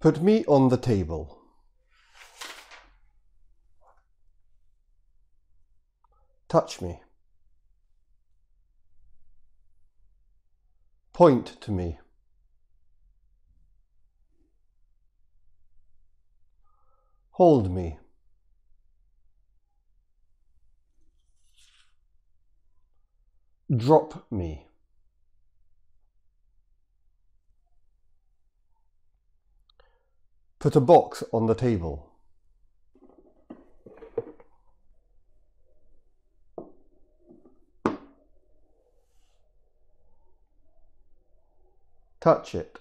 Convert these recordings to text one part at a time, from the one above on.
Put me on the table. Touch me. Point to me. Hold me. Drop me. Put a box on the table. Touch it.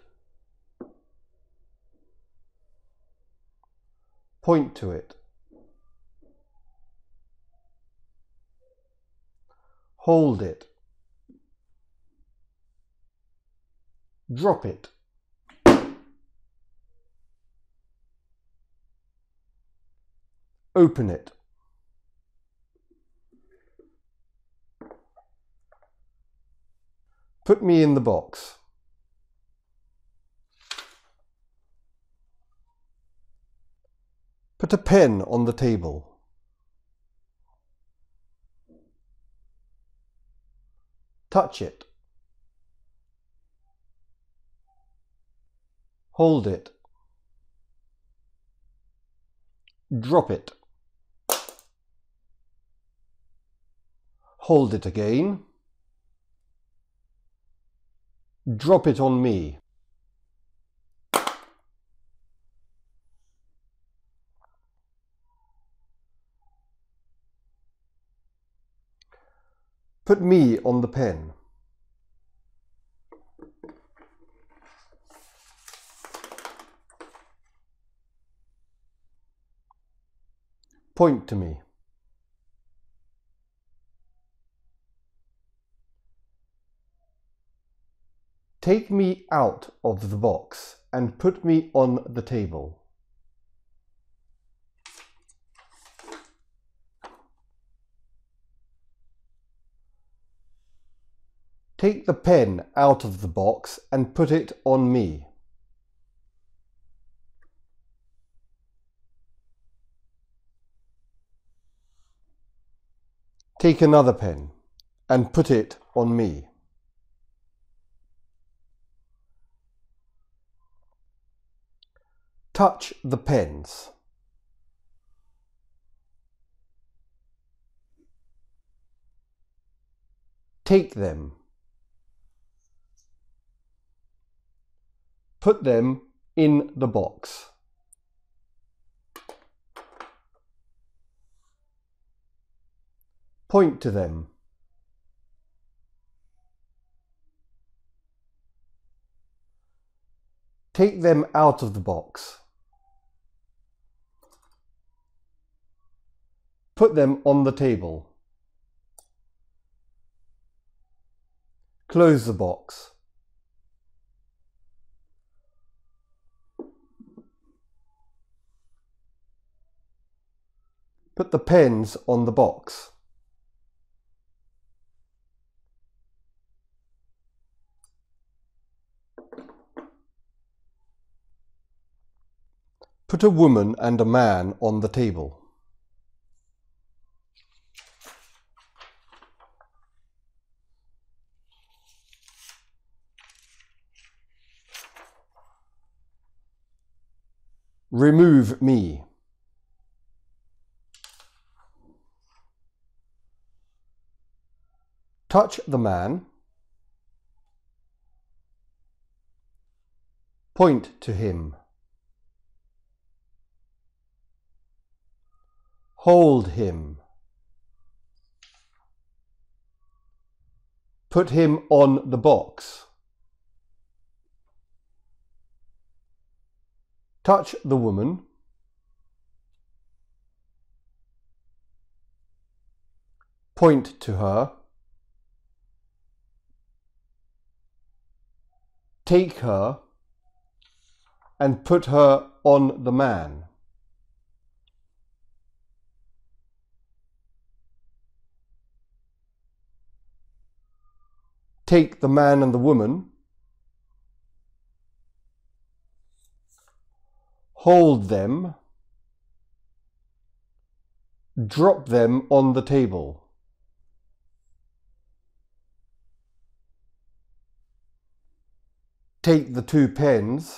Point to it. Hold it. Drop it. open it. Put me in the box. Put a pen on the table. Touch it. Hold it. Drop it. hold it again, drop it on me. Put me on the pen. Point to me. Take me out of the box and put me on the table. Take the pen out of the box and put it on me. Take another pen and put it on me. Touch the pens. Take them. Put them in the box. Point to them. Take them out of the box. Put them on the table. Close the box. Put the pens on the box. Put a woman and a man on the table. remove me. Touch the man. Point to him. Hold him. Put him on the box. touch the woman, point to her, take her and put her on the man. Take the man and the woman hold them, drop them on the table. Take the two pens,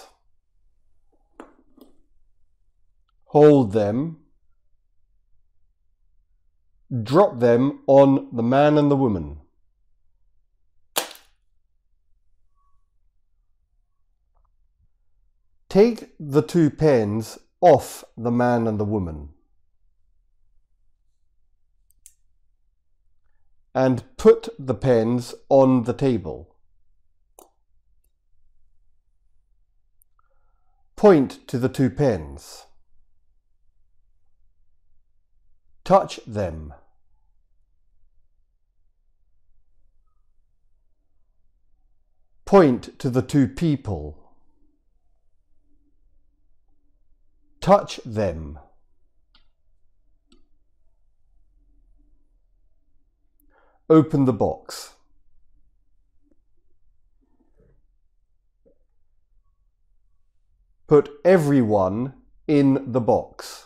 hold them, drop them on the man and the woman. Take the two pens off the man and the woman and put the pens on the table. Point to the two pens. Touch them. Point to the two people. touch them. Open the box. Put everyone in the box.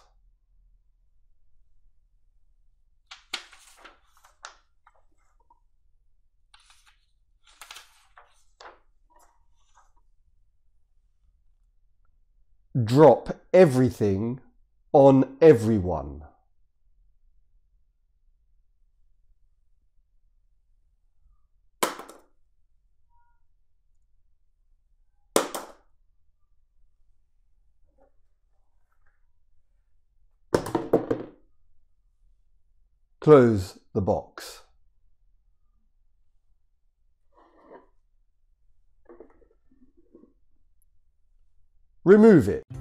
drop everything on everyone. Close the box. remove it.